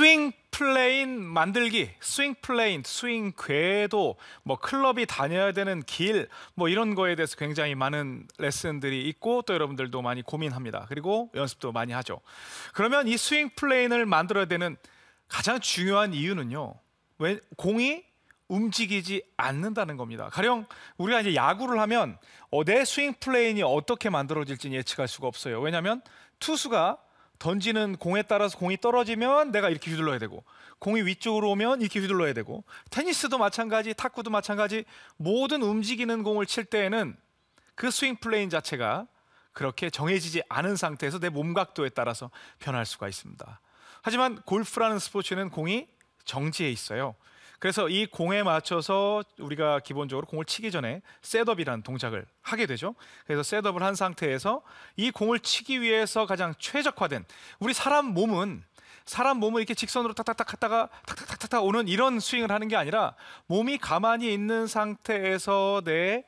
스윙 플레인 만들기, 스윙 플레인, 스윙 궤도, 뭐 클럽이 다녀야 되는 길, 뭐 이런 거에 대해서 굉장히 많은 레슨들이 있고 또 여러분들도 많이 고민합니다. 그리고 연습도 많이 하죠. 그러면 이 스윙 플레인을 만들어야 되는 가장 중요한 이유는요. 왜 공이 움직이지 않는다는 겁니다. 가령 우리가 이제 야구를 하면 어, 내 스윙 플레인이 어떻게 만들어질지 예측할 수가 없어요. 왜냐하면 투수가 던지는 공에 따라서 공이 떨어지면 내가 이렇게 휘둘러야 되고 공이 위쪽으로 오면 이렇게 휘둘러야 되고 테니스도 마찬가지 탁구도 마찬가지 모든 움직이는 공을 칠 때에는 그 스윙 플레인 자체가 그렇게 정해지지 않은 상태에서 내 몸각도에 따라서 변할 수가 있습니다. 하지만 골프라는 스포츠는 공이 정지해 있어요. 그래서 이 공에 맞춰서 우리가 기본적으로 공을 치기 전에 셋업이라는 동작을 하게 되죠. 그래서 셋업을 한 상태에서 이 공을 치기 위해서 가장 최적화된 우리 사람 몸은 사람 몸을 이렇게 직선으로 탁탁탁 하다가 탁탁탁탁 오는 이런 스윙을 하는 게 아니라 몸이 가만히 있는 상태에서 내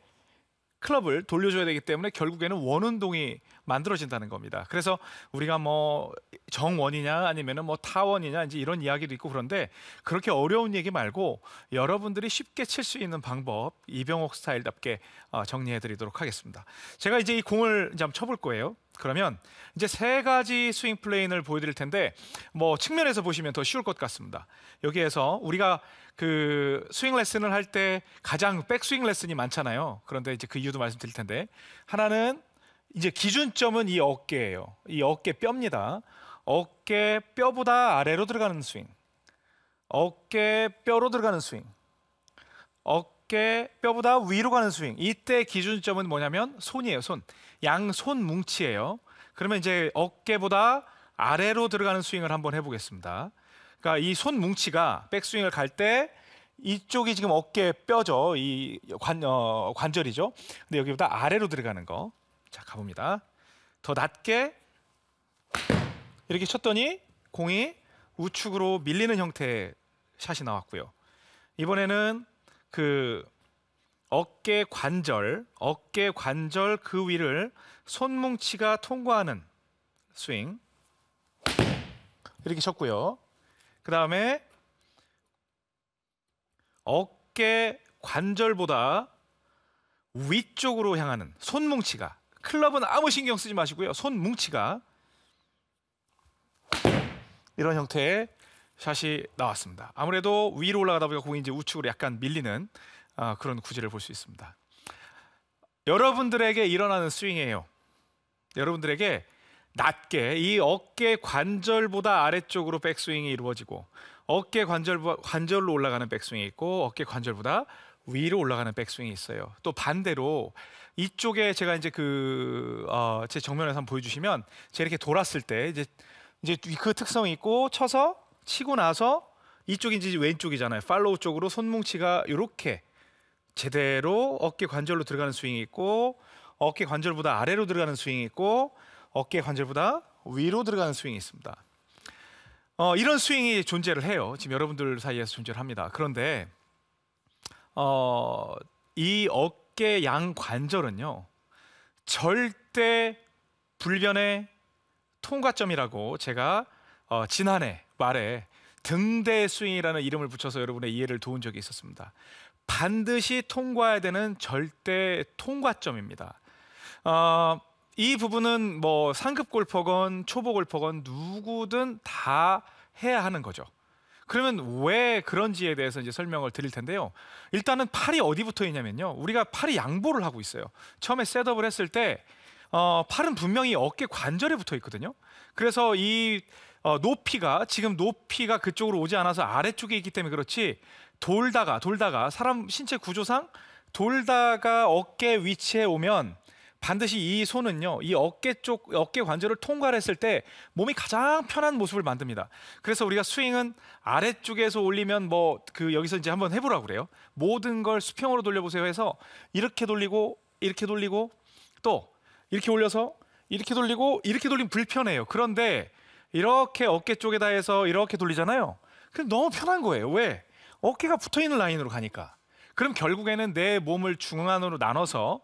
클럽을 돌려줘야 되기 때문에 결국에는 원운동이 만들어진다는 겁니다. 그래서 우리가 뭐 정원이냐 아니면은 뭐 타원이냐 이제 이런 이야기도 있고 그런데 그렇게 어려운 얘기 말고 여러분들이 쉽게 칠 수 있는 방법 이병옥 스타일답게 어, 정리해 드리도록 하겠습니다. 제가 이제 이 공을 이제 한번 쳐볼 거예요. 그러면 이제 세 가지 스윙 플레인을 보여드릴 텐데 뭐 측면에서 보시면 더 쉬울 것 같습니다. 여기에서 우리가 그 스윙 레슨을 할 때 가장 백스윙 레슨이 많잖아요. 그런데 이제 그 이유도 말씀드릴 텐데 하나는 이제 기준점은 이 어깨예요. 이 어깨 뼈입니다. 어깨 뼈보다 아래로 들어가는 스윙. 어깨 뼈로 들어가는 스윙. 어깨 뼈보다 위로 가는 스윙. 이때 기준점은 뭐냐면 손이에요, 손. 양손 뭉치예요. 그러면 이제 어깨보다 아래로 들어가는 스윙을 한번 해보겠습니다. 그러니까 이 손 뭉치가 백스윙을 갈 때 이쪽이 지금 어깨 뼈죠. 이 관, 어, 관절이죠. 근데 여기보다 아래로 들어가는 거. 자, 가봅니다. 더 낮게 이렇게 쳤더니 공이 우측으로 밀리는 형태의 샷이 나왔고요. 이번에는 그 어깨 관절, 어깨 관절 그 위를 손뭉치가 통과하는 스윙 이렇게 쳤고요. 그 다음에 어깨 관절보다 위쪽으로 향하는 손뭉치가 클럽은 아무 신경 쓰지 마시고요. 손뭉치가 이런 형태의 샷이 나왔습니다. 아무래도 위로 올라가다 보니까 공이 이제 우측으로 약간 밀리는 아, 그런 구질을 볼 수 있습니다. 여러분들에게 일어나는 스윙이에요. 여러분들에게 낮게 이 어깨 관절보다 아래쪽으로 백스윙이 이루어지고 어깨 관절 관절로 올라가는 백스윙이 있고 어깨 관절보다 위로 올라가는 백스윙이 있어요. 또 반대로 이쪽에 제가 이제 그제 어, 정면에서 한번 보여주시면 제가 이렇게 돌았을 때 이제 이제 그 특성이 있고 쳐서 치고 나서 이쪽인지 왼쪽이잖아요. 팔로우 쪽으로 손뭉치가 이렇게 제대로 어깨 관절로 들어가는 스윙이 있고 어깨 관절보다 아래로 들어가는 스윙이 있고 어깨 관절보다 위로 들어가는 스윙이 있습니다. 어, 이런 스윙이 존재를 해요. 지금 여러분들 사이에서 존재를 합니다. 그런데 어, 이 어깨 양 관절은요 절대 불변의 통과점이라고 제가 어, 지난해 말에 등대 스윙이라는 이름을 붙여서 여러분의 이해를 도운 적이 있었습니다. 반드시 통과해야 되는 절대 통과점입니다. 어, 이 부분은 뭐 상급 골퍼건 초보 골퍼건 누구든 다 해야 하는 거죠. 그러면 왜 그런지에 대해서 이제 설명을 드릴 텐데요. 일단은 팔이 어디부터 있냐면요. 우리가 팔이 양보를 하고 있어요. 처음에 셋업을 했을 때 어, 팔은 분명히 어깨 관절에 붙어 있거든요. 그래서 이 어, 높이가 지금 높이가 그쪽으로 오지 않아서 아래쪽에 있기 때문에 그렇지 돌다가 돌다가 사람 신체 구조상 돌다가 어깨 위치에 오면 반드시 이 손은요, 이 어깨 쪽, 어깨 관절을 통과했을 때 몸이 가장 편한 모습을 만듭니다. 그래서 우리가 스윙은 아래쪽에서 올리면 뭐 그 여기서 이제 한번 해보라고 그래요. 모든 걸 수평으로 돌려보세요 해서 이렇게 돌리고 이렇게 돌리고 또 이렇게 올려서 이렇게 돌리고 이렇게 돌리면 불편해요. 그런데 이렇게 어깨 쪽에다 해서 이렇게 돌리잖아요. 그럼 너무 편한 거예요. 왜? 어깨가 붙어 있는 라인으로 가니까. 그럼 결국에는 내 몸을 중앙으로 나눠서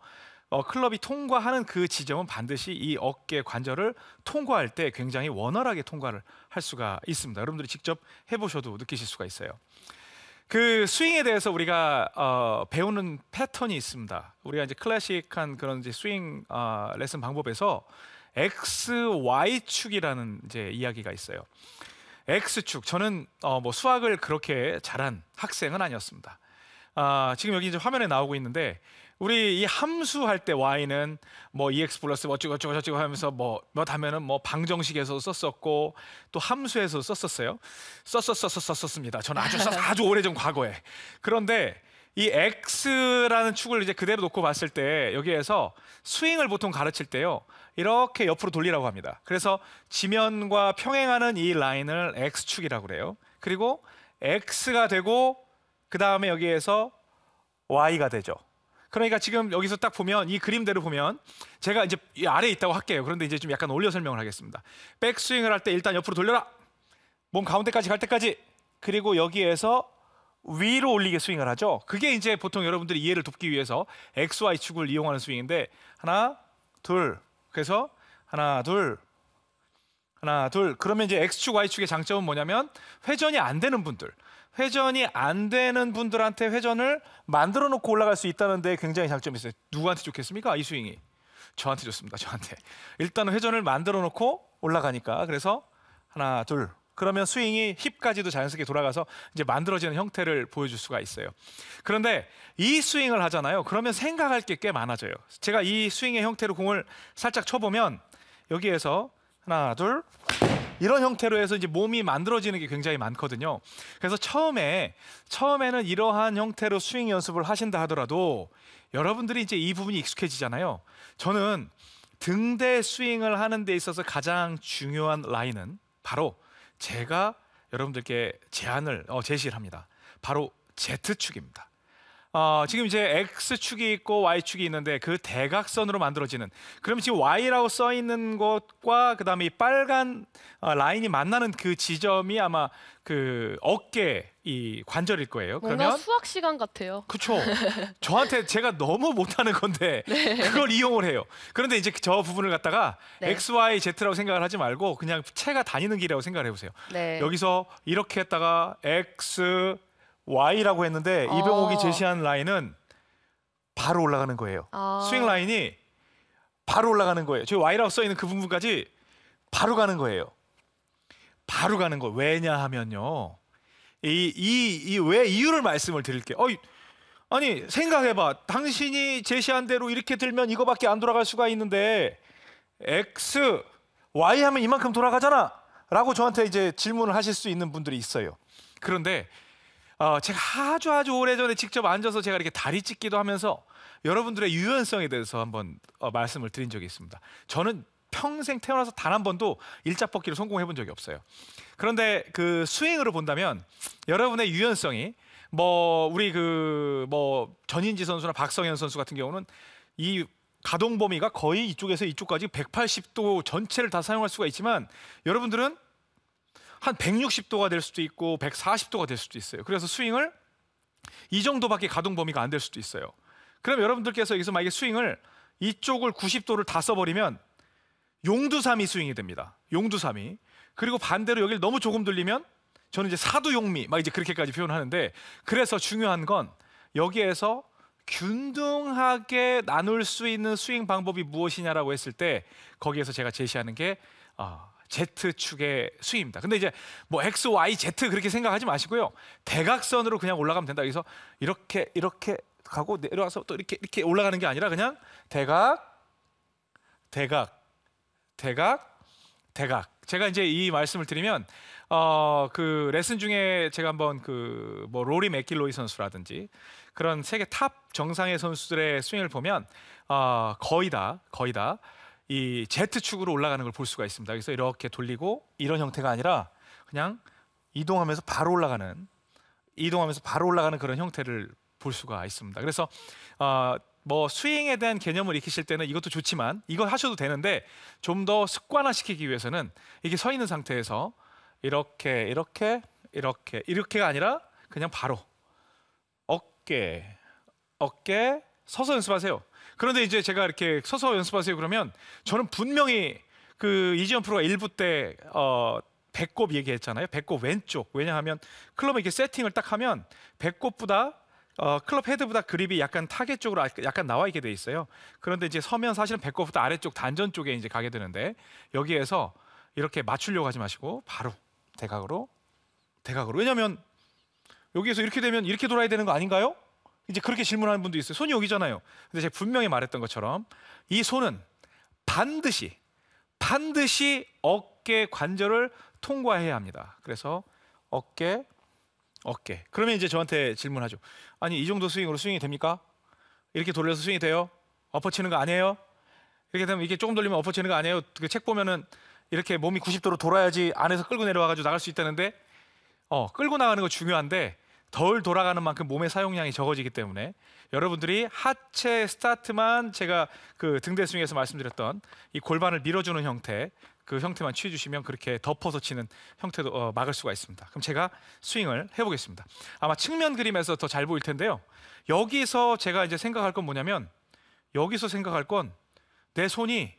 어, 클럽이 통과하는 그 지점은 반드시 이 어깨 관절을 통과할 때 굉장히 원활하게 통과를 할 수가 있습니다. 여러분들이 직접 해보셔도 느끼실 수가 있어요. 그 스윙에 대해서 우리가 어, 배우는 패턴이 있습니다. 우리가 이제 클래식한 그런 이제 스윙 어, 레슨 방법에서 X, Y 축이라는 이제 이야기가 있어요. X 축 저는 어, 뭐 수학을 그렇게 잘한 학생은 아니었습니다. 아, 지금 여기 이제 화면에 나오고 있는데 우리 이 함수할 때 y는 뭐 ex 플러스 뭐 어쩌고 저쩌고 저쩌고 하면서 뭐몇 뭐 하면은 뭐 방정식에서 썼었고 또 함수에서 썼었어요. 썼었었었었습니다. 저는 아주 썼, 아주 오래전 과거에. 그런데 이 x라는 축을 이제 그대로 놓고 봤을 때 여기에서 스윙을 보통 가르칠 때요. 이렇게 옆으로 돌리라고 합니다. 그래서 지면과 평행하는 이 라인을 x축이라고 그래요. 그리고 x가 되고 그다음에 여기에서 y가 되죠. 그러니까 지금 여기서 딱 보면 이 그림대로 보면 제가 이제 이 아래에 있다고 할게요. 그런데 이제 좀 약간 올려 설명을 하겠습니다. 백스윙을 할 때 일단 옆으로 돌려라. 몸 가운데까지 갈 때까지. 그리고 여기에서 위로 올리게 스윙을 하죠. 그게 이제 보통 여러분들이 이해를 돕기 위해서 XY 축을 이용하는 스윙인데 하나, 둘. 그래서 하나, 둘, 하나, 둘. 그러면 이제 X축, Y축의 장점은 뭐냐면 회전이 안 되는 분들. 회전이 안 되는 분들한테 회전을 만들어 놓고 올라갈 수 있다는 데 굉장히 장점이 있어요. 누구한테 좋겠습니까? 이 스윙이. 저한테 좋습니다. 저한테. 일단은 회전을 만들어 놓고 올라가니까. 그래서 하나, 둘. 그러면 스윙이 힙까지도 자연스럽게 돌아가서 이제 만들어지는 형태를 보여줄 수가 있어요. 그런데 이 스윙을 하잖아요. 그러면 생각할 게 꽤 많아져요. 제가 이 스윙의 형태로 공을 살짝 쳐보면 여기에서 하나, 둘. 이런 형태로 해서 이제 몸이 만들어지는 게 굉장히 많거든요. 그래서 처음에 처음에는 이러한 형태로 스윙 연습을 하신다 하더라도 여러분들이 이제 이 부분이 익숙해지잖아요. 저는 등대 스윙을 하는 데 있어서 가장 중요한 라인은 바로 제가 여러분들께 제안을 어, 제시를 합니다. 바로 Z축입니다. 어, 지금 이제 X축이 있고 Y축이 있는데 그 대각선으로 만들어지는 그럼 지금 Y라고 써 있는 것과 그 다음에 빨간 어, 라인이 만나는 그 지점이 아마 그 어깨 이 관절일 거예요. 뭔가 그러면 수학 시간 같아요. 그렇죠. 저한테 제가 너무 못하는 건데 네. 그걸 이용을 해요. 그런데 이제 저 부분을 갖다가 네. X, Y, Z라고 생각을 하지 말고 그냥 체가 다니는 길이라고 생각을 해보세요. 네. 여기서 이렇게 했다가 X, Y라고 했는데 어. 이병옥이 제시한 라인은 바로 올라가는 거예요. 아. 스윙 라인이 바로 올라가는 거예요. 저 Y라고 써 있는 그 부분까지 바로 가는 거예요. 바로 가는 거 왜냐하면요. 이이이왜 이유를 말씀을 드릴게요. 어, 아니 생각해봐. 당신이 제시한 대로 이렇게 들면 이거밖에 안 돌아갈 수가 있는데 X, Y 하면 이만큼 돌아가잖아. 라고 저한테 이제 질문을 하실 수 있는 분들이 있어요. 그런데 어, 제가 아주 아주 오래전에 직접 앉아서 제가 이렇게 다리 찢기도 하면서 여러분들의 유연성에 대해서 한번 어, 말씀을 드린 적이 있습니다. 저는 평생 태어나서 단 한 번도 일자뻗기를 성공해 본 적이 없어요. 그런데 그 스윙으로 본다면 여러분의 유연성이 뭐 우리 그 뭐 전인지 선수나 박성현 선수 같은 경우는 이 가동 범위가 거의 이쪽에서 이쪽까지 180도 전체를 다 사용할 수가 있지만 여러분들은 한 160도가 될 수도 있고 140도가 될 수도 있어요. 그래서 스윙을 이 정도밖에 가동 범위가 안 될 수도 있어요. 그럼 여러분들께서 여기서 만약에 스윙을 이쪽을 90도를 다 써버리면 용두삼이 스윙이 됩니다. 용두삼이. 그리고 반대로 여기를 너무 조금 돌리면 저는 이제 사두용미 막 이제 그렇게까지 표현하는데 그래서 중요한 건 여기에서 균등하게 나눌 수 있는 스윙 방법이 무엇이냐라고 했을 때 거기에서 제가 제시하는 게 어, Z축의 수입니다. 근데 이제 뭐 X, Y, Z 그렇게 생각하지 마시고요. 대각선으로 그냥 올라가면 된다. 그래서 이렇게 이렇게 가고 내려와서 또 이렇게 이렇게 올라가는 게 아니라 그냥 대각 대각 대각 대각 제가 이제 이 말씀을 드리면 어 그 레슨 중에 제가 한번 그 뭐 로리 맥길로이 선수라든지 그런 세계 탑 정상의 선수들의 스윙을 보면 어 거의 다 거의 다이 Z축으로 올라가는 걸 볼 수가 있습니다. 그래서 이렇게 돌리고 이런 형태가 아니라 그냥 이동하면서 바로 올라가는 이동하면서 바로 올라가는 그런 형태를 볼 수가 있습니다. 그래서 어, 뭐 스윙에 대한 개념을 익히실 때는 이것도 좋지만 이걸 하셔도 되는데 좀 더 습관화시키기 위해서는 이게 서 있는 상태에서 이렇게 이렇게 이렇게 이렇게가 아니라 그냥 바로 어깨 어깨 서서 연습하세요. 그런데 이제 제가 이렇게 서서 연습하세요 그러면 저는 분명히 그 이지현 프로가 1부 때 어, 배꼽 얘기했잖아요. 배꼽 왼쪽. 왜냐하면 클럽에 이렇게 세팅을 딱 하면 배꼽보다 어, 클럽 헤드보다 그립이 약간 타겟 쪽으로 아, 약간 나와 있게 돼 있어요. 그런데 이제 서면 사실은 배꼽보다 아래쪽 단전 쪽에 이제 가게 되는데 여기에서 이렇게 맞추려고 하지 마시고 바로 대각으로 대각으로. 왜냐면 하 여기에서 이렇게 되면 이렇게 돌아야 되는 거 아닌가요? 이제 그렇게 질문하는 분도 있어요. 손이 여기잖아요. 근데 제가 분명히 말했던 것처럼 이 손은 반드시 반드시 어깨 관절을 통과해야 합니다. 그래서 어깨 어깨. 그러면 이제 저한테 질문하죠. 아니 이 정도 스윙으로 스윙이 됩니까? 이렇게 돌려서 스윙이 돼요? 엎어치는 거 아니에요? 이렇게 되면 이게 조금 돌리면 엎어치는 거 아니에요? 그책 보면은 이렇게 몸이 90도로 돌아야지 안에서 끌고 내려와가지고 나갈 수 있다는데 어 끌고 나가는 거 중요한데 덜 돌아가는 만큼 몸의 사용량이 적어지기 때문에 여러분들이 하체 스타트만 제가 그 등대 스윙에서 말씀드렸던 이 골반을 밀어주는 형태 그 형태만 취해 주시면 그렇게 덮어서 치는 형태도 어, 막을 수가 있습니다. 그럼 제가 스윙을 해보겠습니다. 아마 측면 그림에서 더 잘 보일 텐데요. 여기서 제가 이제 생각할 건 뭐냐면 여기서 생각할 건 내 손이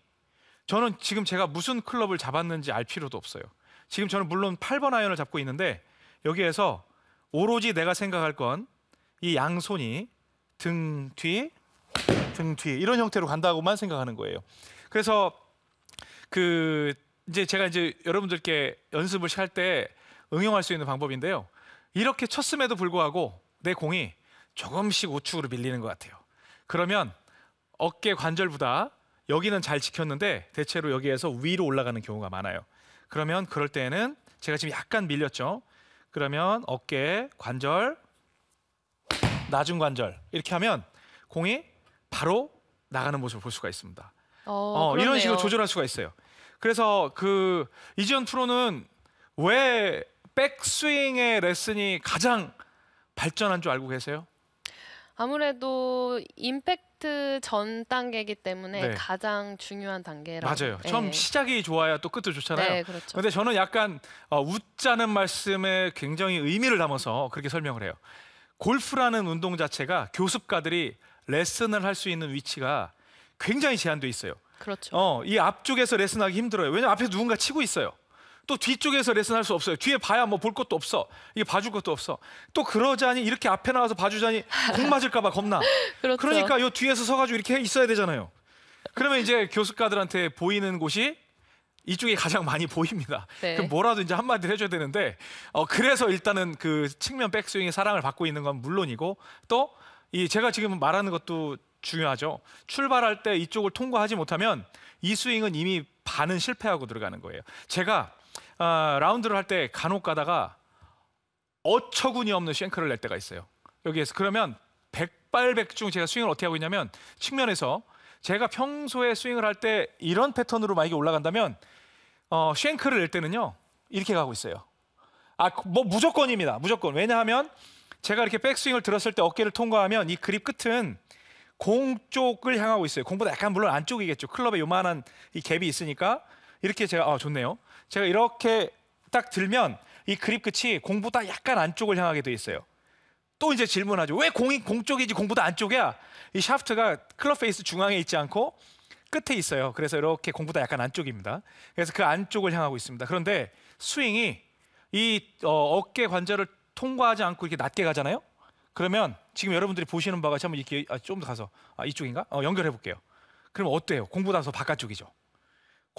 저는 지금 제가 무슨 클럽을 잡았는지 알 필요도 없어요. 지금 저는 물론 8번 아이언을 잡고 있는데 여기에서 오로지 내가 생각할 건 이 양손이 등 뒤, 등 뒤 이런 형태로 간다고만 생각하는 거예요. 그래서 그 이제 제가 이제 여러분들께 연습을 할 때 응용할 수 있는 방법인데요. 이렇게 쳤음에도 불구하고 내 공이 조금씩 우측으로 밀리는 것 같아요. 그러면 어깨 관절보다 여기는 잘 지켰는데 대체로 여기에서 위로 올라가는 경우가 많아요. 그러면 그럴 때에는 제가 지금 약간 밀렸죠. 그러면 어깨 관절 낮은 관절 이렇게 하면 공이 바로 나가는 모습을 볼 수가 있습니다. 어, 어 이런 식으로 조절할 수가 있어요. 그래서 그 이지현 프로는 왜 백스윙의 레슨이 가장 발전한 줄 알고 계세요? 아무래도 임팩 스타트 전 단계이기 때문에 네. 가장 중요한 단계라고. 맞아요. 네. 처음 예. 시작이 좋아야 또 끝도 좋잖아요. 네, 그렇죠. 근데 저는 약간 어, 웃자는 말씀에 굉장히 의미를 담아서 그렇게 설명을 해요. 골프라는 운동 자체가 교습가들이 레슨을 할 수 있는 위치가 굉장히 제한돼 있어요. 그렇죠. 어, 이 앞쪽에서 레슨하기 힘들어요. 왜냐면 앞에 누군가 치고 있어요. 또 뒤쪽에서 레슨할 수 없어요. 뒤에 봐야 뭐 볼 것도 없어. 이게 봐줄 것도 없어. 또 그러자니 이렇게 앞에 나와서 봐주자니 공 맞을까 봐 겁나. 그렇죠. 그러니까 요 뒤에서 서가지고 이렇게 있어야 되잖아요. 그러면 이제 교수가들한테 보이는 곳이 이쪽이 가장 많이 보입니다. 네. 그럼 뭐라도 이제 한마디를 해줘야 되는데 어, 그래서 일단은 그 측면 백스윙의 사랑을 받고 있는 건 물론이고 또 이 제가 지금 말하는 것도 중요하죠. 출발할 때 이쪽을 통과하지 못하면 이 스윙은 이미 반은 실패하고 들어가는 거예요. 제가 어, 라운드를 할 때 간혹 가다가 어처구니 없는 쉔크를 낼 때가 있어요. 여기에서 그러면 백발백중 제가 스윙을 어떻게 하고 있냐면 측면에서 제가 평소에 스윙을 할 때 이런 패턴으로 만약에 올라간다면 어, 쉔크를 낼 때는요 이렇게 가고 있어요. 아뭐 무조건입니다. 무조건 왜냐하면 제가 이렇게 백스윙을 들었을 때 어깨를 통과하면 이 그립 끝은 공 쪽을 향하고 있어요. 공보다 약간 물론 안쪽이겠죠. 클럽에 요만한 이 갭이 있으니까 이렇게 제가 아 좋네요. 제가 이렇게 딱 들면 이 그립 끝이 공보다 약간 안쪽을 향하게 돼 있어요. 또 이제 질문하죠. 왜 공이 공 쪽이지 공보다 안쪽이야? 이 샤프트가 클럽 페이스 중앙에 있지 않고 끝에 있어요. 그래서 이렇게 공보다 약간 안쪽입니다. 그래서 그 안쪽을 향하고 있습니다. 그런데 스윙이 이 어, 깨 관절을 통과하지 않고 이렇게 낮게 가잖아요. 그러면 지금 여러분들이 보시는 바가 한번 이렇게 아, 좀더 가서 아, 이쪽인가? 어, 연결해 볼게요. 그럼 어때요? 공보다 더 바깥쪽이죠.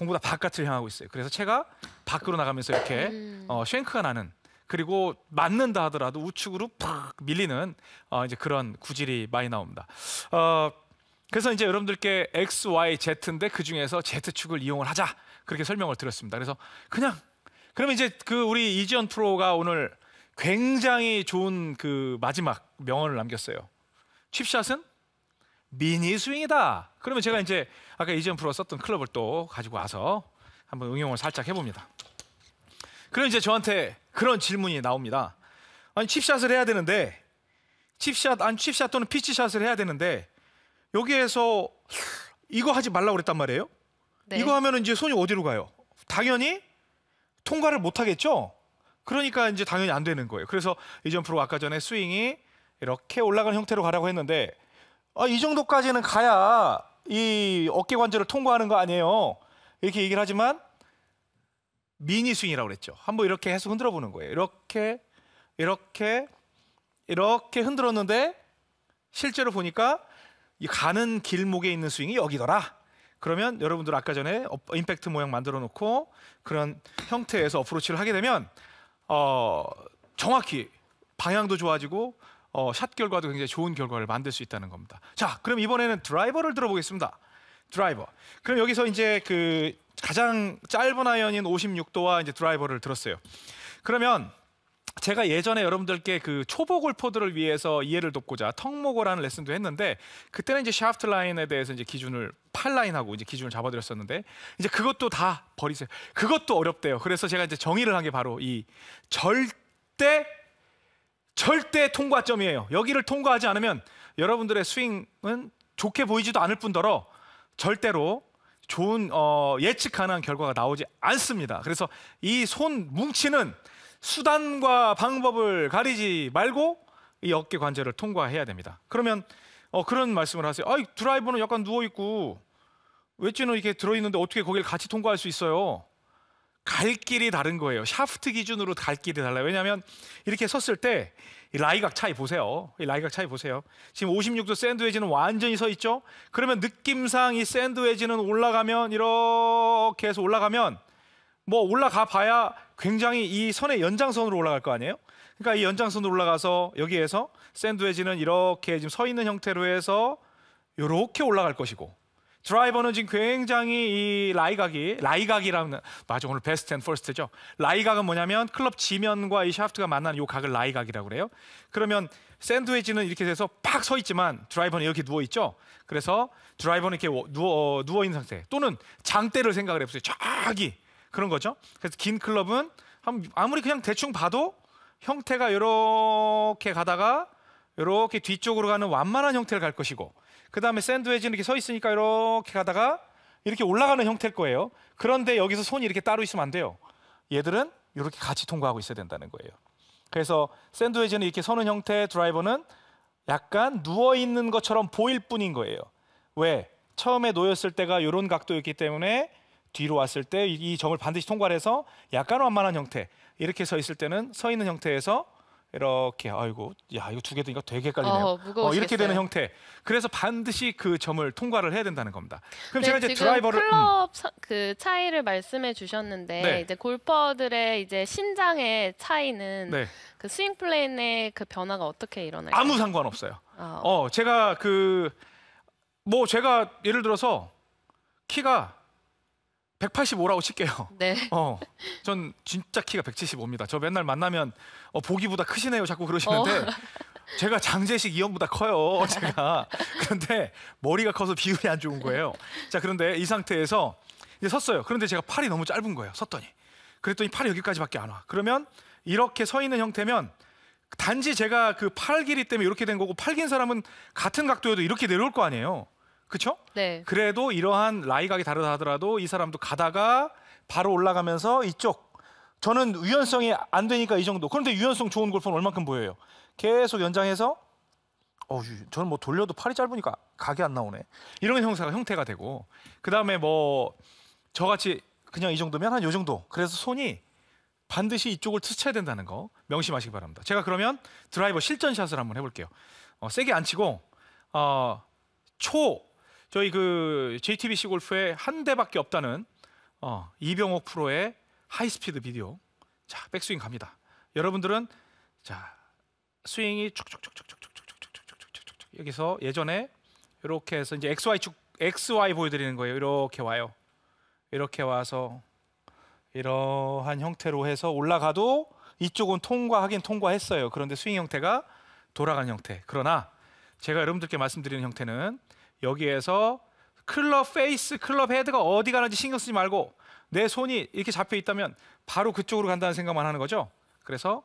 공부다 바깥을 향하고 있어요. 그래서 채가 밖으로 나가면서 이렇게 음. 어, 쉔크가 나는 그리고 맞는다 하더라도 우측으로 팍 밀리는 어, 이제 그런 구질이 많이 나옵니다. 어, 그래서 이제 여러분들께 X, Y, Z인데 그 중에서 Z축을 이용을 하자 그렇게 설명을 드렸습니다. 그래서 그냥 그러면 이제 그 우리 이지연 프로가 오늘 굉장히 좋은 그 마지막 명언을 남겼어요. 칩샷은 미니 스윙이다. 그러면 제가 이제 아까 이지 프로 썼던 클럽을 또 가지고 와서 한번 응용을 살짝 해봅니다. 그럼 이제 저한테 그런 질문이 나옵니다. 아니 칩샷을 해야 되는데 칩샷, 아니 칩샷 또는 피치샷을 해야 되는데 여기에서 이거 하지 말라고 그랬단 말이에요. 네. 이거 하면 은 이제 손이 어디로 가요? 당연히 통과를 못 하겠죠. 그러니까 이제 당연히 안 되는 거예요. 그래서 이전 프로 아까 전에 스윙이 이렇게 올라가는 형태로 가라고 했는데 아, 이 정도까지는 가야 이 어깨 관절을 통과하는 거 아니에요. 이렇게 얘기를 하지만 미니 스윙이라고 그랬죠. 한번 이렇게 해서 흔들어 보는 거예요. 이렇게 이렇게 이렇게 흔들었는데 실제로 보니까 이 가는 길목에 있는 스윙이 여기더라. 그러면 여러분들 아까 전에 임팩트 모양 만들어 놓고 그런 형태에서 어프로치를 하게 되면 어, 정확히 방향도 좋아지고 어, 샷 결과도 굉장히 좋은 결과를 만들 수 있다는 겁니다. 자, 그럼 이번에는 드라이버를 들어보겠습니다. 드라이버. 그럼 여기서 이제 그 가장 짧은 아이언인 56도와 이제 드라이버를 들었어요. 그러면 제가 예전에 여러분들께 그 초보 골퍼들을 위해서 이해를 돕고자 턱모고라는 레슨도 했는데 그때는 이제 샤프트 라인에 대해서 이제 기준을 8라인하고 이제 기준을 잡아드렸었는데 이제 그것도 다 버리세요. 그것도 어렵대요. 그래서 제가 이제 정의를 한 게 바로 이 절대 절대 통과점이에요. 여기를 통과하지 않으면 여러분들의 스윙은 좋게 보이지도 않을 뿐더러 절대로 좋은 어, 예측 가능한 결과가 나오지 않습니다. 그래서 이 손 뭉치는 수단과 방법을 가리지 말고 이 어깨 관절을 통과해야 됩니다. 그러면 어, 그런 말씀을 하세요. 아, 드라이버는 약간 누워 있고 웨지는 이렇게 들어 있는데 어떻게 거길 같이 통과할 수 있어요? 갈 길이 다른 거예요. 샤프트 기준으로 갈 길이 달라요. 왜냐하면 이렇게 섰을 때 라이각 차이 보세요. 라이각 차이 보세요. 지금 56도 샌드웨지는 완전히 서 있죠. 그러면 느낌상 이 샌드웨지는 올라가면 이렇게 해서 올라가면 뭐 올라가 봐야 굉장히 이 선의 연장선으로 올라갈 거 아니에요? 그러니까 이 연장선으로 올라가서 여기에서 샌드웨지는 이렇게 지금 서 있는 형태로 해서 이렇게 올라갈 것이고 드라이버는 지금 굉장히 이 라이각이 라이각이라는 맞아 오늘 베스트 앤 퍼스트죠. 라이각은 뭐냐면 클럽 지면과 이 샤프트가 만나는 요 각을 라이각이라고 그래요. 그러면 샌드위치는 이렇게 돼서 팍 서 있지만 드라이버는 이렇게 누워 있죠. 그래서 드라이버는 이렇게 누워 어, 누워 있는 상태 또는 장대를 생각을 해보세요. 저기 그런 거죠. 그래서 긴 클럽은 아무리 그냥 대충 봐도 형태가 이렇게 가다가 이렇게 뒤쪽으로 가는 완만한 형태를 갈 것이고 그 다음에 샌드웨지는 이렇게 서 있으니까 이렇게 가다가 이렇게 올라가는 형태일 거예요. 그런데 여기서 손이 이렇게 따로 있으면 안 돼요. 얘들은 이렇게 같이 통과하고 있어야 된다는 거예요. 그래서 샌드웨지는 이렇게 서는 형태, 드라이버는 약간 누워 있는 것처럼 보일 뿐인 거예요. 왜? 처음에 놓였을 때가 이런 각도였기 때문에 뒤로 왔을 때 이 점을 반드시 통과해서 약간 완만한 형태, 이렇게 서 있을 때는 서 있는 형태에서 이렇게 아이고 야 이거 두 개니까 되 되게 헷갈리네요. 어, 어, 이렇게 되는 형태. 그래서 반드시 그 점을 통과를 해야 된다는 겁니다. 그럼 네, 제가 이제 드라이버를 음. 클럽 음. 그 차이를 말씀해 주셨는데 네. 이제 골퍼들의 이제 신장의 차이는 네. 그 스윙 플레인의 그 변화가 어떻게 일어나요? 아무 상관 없어요. 어. 아. 어 제가 그 뭐 제가 예를 들어서 키가 185라고 칠게요. 네. 어, 전 진짜 키가 175입니다. 저 맨날 만나면 어, 보기보다 크시네요. 자꾸 그러시는데 어. 제가 장재식 이현보다 커요. 제가 그런데 머리가 커서 비율이 안 좋은 거예요. 자 그런데 이 상태에서 이제 섰어요. 그런데 제가 팔이 너무 짧은 거예요. 섰더니 그랬더니 팔이 여기까지밖에 안 와. 그러면 이렇게 서 있는 형태면 단지 제가 그 팔 길이 때문에 이렇게 된 거고 팔 긴 사람은 같은 각도여도 이렇게 내려올 거 아니에요. 그렇죠? 네. 그래도 이러한 라이 각이 다르다 하더라도 이 사람도 가다가 바로 올라가면서 이쪽 저는 유연성이 안 되니까 이 정도. 그런데 유연성 좋은 골프는 얼만큼 보여요? 계속 연장해서 어, 저는 뭐 돌려도 팔이 짧으니까 각이 안 나오네. 이런 형사가 형태가 되고 그 다음에 뭐 저같이 그냥 이 정도면 한 요 정도. 그래서 손이 반드시 이쪽을 스쳐야 된다는 거 명심하시기 바랍니다. 제가 그러면 드라이버 실전샷을 한번 해볼게요. 어, 세게 안 치고 어, 초 저희 그 JTBC 골프에 한 대밖에 없다는 어, 이병옥 프로의 하이스피드 비디오. 자, 백스윙 갑니다. 여러분들은 자, 스윙이 촉촉촉촉촉촉촉촉촉촉촉 여기서 예전에 이렇게 해서 이제 XY축 XY 보여드리는 거예요. 이렇게 와요. 이렇게 와서 이러한 형태로 해서 올라가도 이쪽은 통과하긴 통과했어요. 그런데 스윙 형태가 돌아간 형태. 그러나 제가 여러분들께 말씀드리는 형태는 여기에서 클럽 페이스, 클럽 헤드가 어디 가는지 신경 쓰지 말고 내 손이 이렇게 잡혀 있다면 바로 그쪽으로 간다는 생각만 하는 거죠. 그래서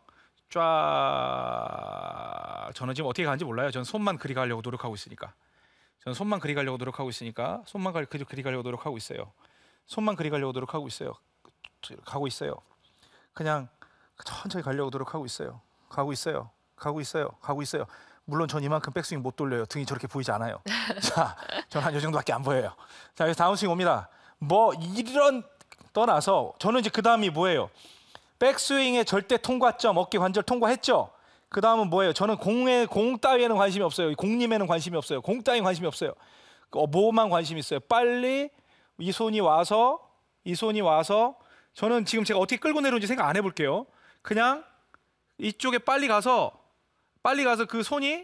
쫙 저는 지금 어떻게 가는지 몰라요. 저는 손만 그리 가려고 노력하고 있으니까. 저는 손만 그리 가려고 노력하고 있으니까 손만 그리, 그리 가려고 노력하고 있어요. 손만 그리 가려고 노력하고 있어요. 가고 있어요. 그냥 천천히 가려고 노력하고 있어요. 가고 있어요. 가고 있어요. 가고 있어요. 물론 전 이만큼 백스윙 못 돌려요. 등이 저렇게 보이지 않아요. 자, 저는 한요 정도밖에 안 보여요. 자, 그래서 다운스윙 옵니다. 뭐 이런 떠나서 저는 이제 그 다음이 뭐예요? 백스윙의 절대 통과점, 어깨 관절 통과했죠? 그 다음은 뭐예요? 저는 공에, 공 따위에는 관심이 없어요. 공님에는 관심이 없어요. 공 따위 관심이 없어요. 그, 어, 뭐만 관심 있어요? 빨리 이 손이 와서, 이 손이 와서 저는 지금 제가 어떻게 끌고 내려오는지 생각 안 해볼게요. 그냥 이쪽에 빨리 가서 빨리 가서 그 손이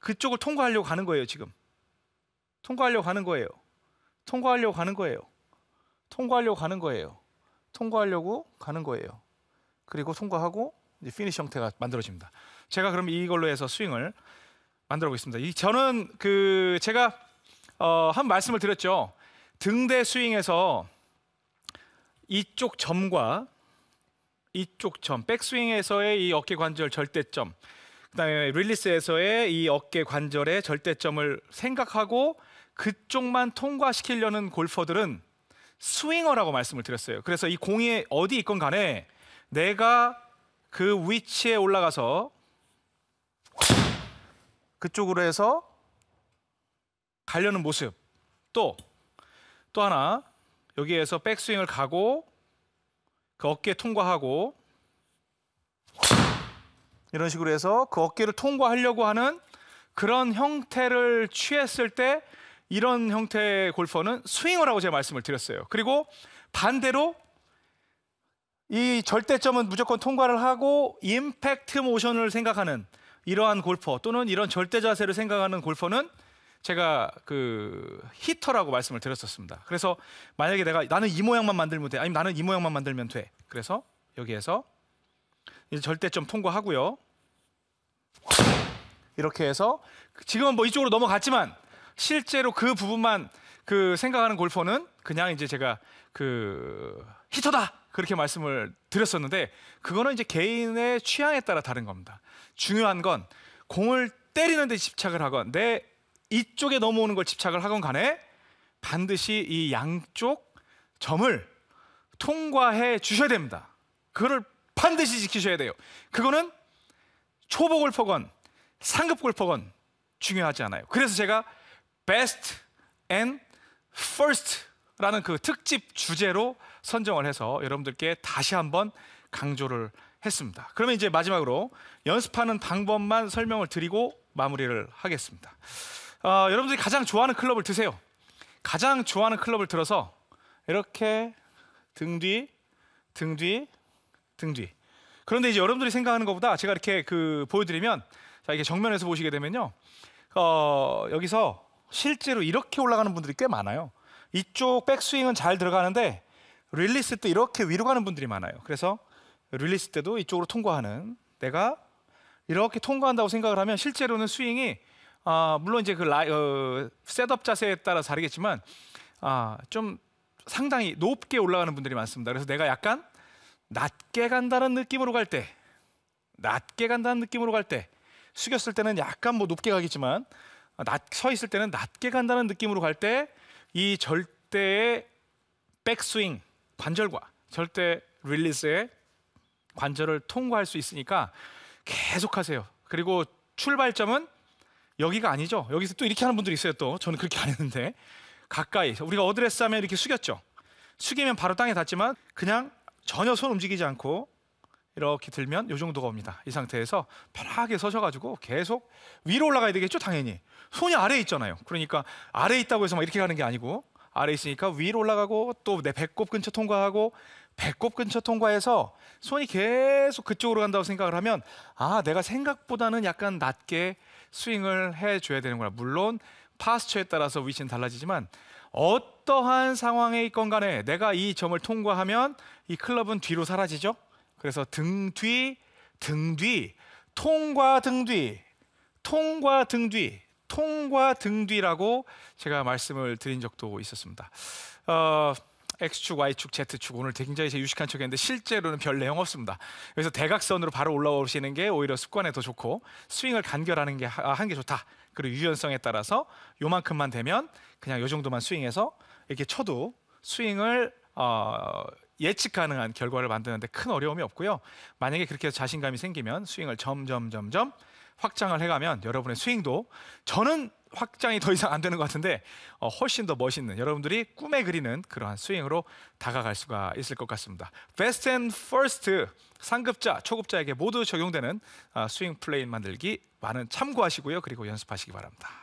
그쪽을 통과하려고 가는 거예요, 지금. 통과하려고 가는 거예요. 통과하려고 가는 거예요. 통과하려고 가는 거예요. 통과하려고 가는 거예요. 그리고 통과하고 이제 피니시 형태가 만들어집니다. 제가 그럼 이걸로 해서 스윙을 만들어 보겠습니다. 이 저는 그 제가 어, 한 말씀을 드렸죠. 등대 스윙에서 이쪽 점과 이쪽 점, 백스윙에서의 이 어깨 관절 절대점 그다음에 릴리스에서의 이 어깨 관절의 절대점을 생각하고 그쪽만 통과시키려는 골퍼들은 스윙어라고 말씀을 드렸어요. 그래서 이 공이 어디 있건 간에 내가 그 위치에 올라가서 그쪽으로 해서 가려는 모습. 또, 또 하나, 여기에서 백스윙을 가고 그 어깨 통과하고 이런 식으로 해서 그 어깨를 통과하려고 하는 그런 형태를 취했을 때 이런 형태의 골퍼는 스윙을하고 제가 말씀을 드렸어요. 그리고 반대로 이 절대점은 무조건 통과를 하고 임팩트 모션을 생각하는 이러한 골퍼 또는 이런 절대 자세를 생각하는 골퍼는 제가 그 히터라고 말씀을 드렸었습니다. 그래서 만약에 내가 나는 이 모양만 만들면 돼. 아니면 나는 이 모양만 만들면 돼. 그래서 여기에서 이제 절대점 통과하고요. 이렇게 해서 지금은 뭐 이쪽으로 넘어갔지만 실제로 그 부분만 그 생각하는 골퍼는 그냥 이제 제가 그 히터다 그렇게 말씀을 드렸었는데 그거는 이제 개인의 취향에 따라 다른 겁니다. 중요한 건 공을 때리는 데 집착을 하건 내 이쪽에 넘어오는 걸 집착을 하건 간에 반드시 이 양쪽 점을 통과해 주셔야 됩니다. 그거 반드시 지키셔야 돼요. 그거는 초보 골퍼건 상급 골퍼건 중요하지 않아요. 그래서 제가 best and first라는 그 특집 주제로 선정을 해서 여러분들께 다시 한번 강조를 했습니다. 그러면 이제 마지막으로 연습하는 방법만 설명을 드리고 마무리를 하겠습니다. 어, 여러분들이 가장 좋아하는 클럽을 드세요. 가장 좋아하는 클럽을 들어서 이렇게 등 뒤, 등 뒤, 등뒤. 그런데 이제 여러분들이 생각하는 것보다 제가 이렇게 그 보여드리면 자 이게 정면에서 보시게 되면요. 어, 여기서 실제로 이렇게 올라가는 분들이 꽤 많아요. 이쪽 백스윙은 잘 들어가는데 릴리스 때 이렇게 위로 가는 분들이 많아요. 그래서 릴리스 때도 이쪽으로 통과하는 내가 이렇게 통과한다고 생각을 하면 실제로는 스윙이 아, 물론 이제 그 라이, 어, 셋업 자세에 따라 다르겠지만 아, 좀 상당히 높게 올라가는 분들이 많습니다. 그래서 내가 약간 낮게 간다는 느낌으로 갈 때, 낮게 간다는 느낌으로 갈 때, 숙였을 때는 약간 뭐 높게 가겠지만, 낮, 서 있을 때는 낮게 간다는 느낌으로 갈 때, 이 절대의 백스윙 관절과 절대 릴리스의 관절을 통과할 수 있으니까 계속하세요. 그리고 출발점은 여기가 아니죠. 여기서 또 이렇게 하는 분들이 있어요. 또 저는 그렇게 안 했는데 가까이 우리가 어드레스 하면 이렇게 숙였죠. 숙이면 바로 땅에 닿지만 그냥 전혀 손 움직이지 않고 이렇게 들면 요 정도가 옵니다. 이 상태에서 편하게 서셔가지고 계속 위로 올라가야 되겠죠, 당연히. 손이 아래에 있잖아요. 그러니까 아래에 있다고 해서 막 이렇게 가는 게 아니고 아래에 있으니까 위로 올라가고 또 내 배꼽 근처 통과하고 배꼽 근처 통과해서 손이 계속 그쪽으로 간다고 생각을 하면 아, 내가 생각보다는 약간 낮게 스윙을 해줘야 되는구나. 물론 파스처에 따라서 위치는 달라지지만 어떠한 상황에 있건 간에 내가 이 점을 통과하면 이 클럽은 뒤로 사라지죠. 그래서 등 뒤, 등 뒤, 통과 등 뒤, 통과 등 뒤, 통과 등 뒤라고 제가 말씀을 드린 적도 있었습니다. 어, X축, Y축, Z축 오늘 굉장히 제 유식한 척했는데 실제로는 별 내용 없습니다. 그래서 대각선으로 바로 올라오시는 게 오히려 습관에 더 좋고 스윙을 간결하는 게 한게 아, 좋다. 그리고 유연성에 따라서 요만큼만 되면 그냥 요 정도만 스윙해서 이렇게 쳐도 스윙을 어, 예측 가능한 결과를 만드는데 큰 어려움이 없고요. 만약에 그렇게 자신감이 생기면 스윙을 점점 점점 확장을 해가면 여러분의 스윙도 저는 확장이 더 이상 안 되는 것 같은데 어, 훨씬 더 멋있는 여러분들이 꿈에 그리는 그러한 스윙으로 다가갈 수가 있을 것 같습니다. 베스트 앤 퍼스트 상급자, 초급자에게 모두 적용되는 어, 스윙 플레인 만들기 많은 참고하시고요. 그리고 연습하시기 바랍니다.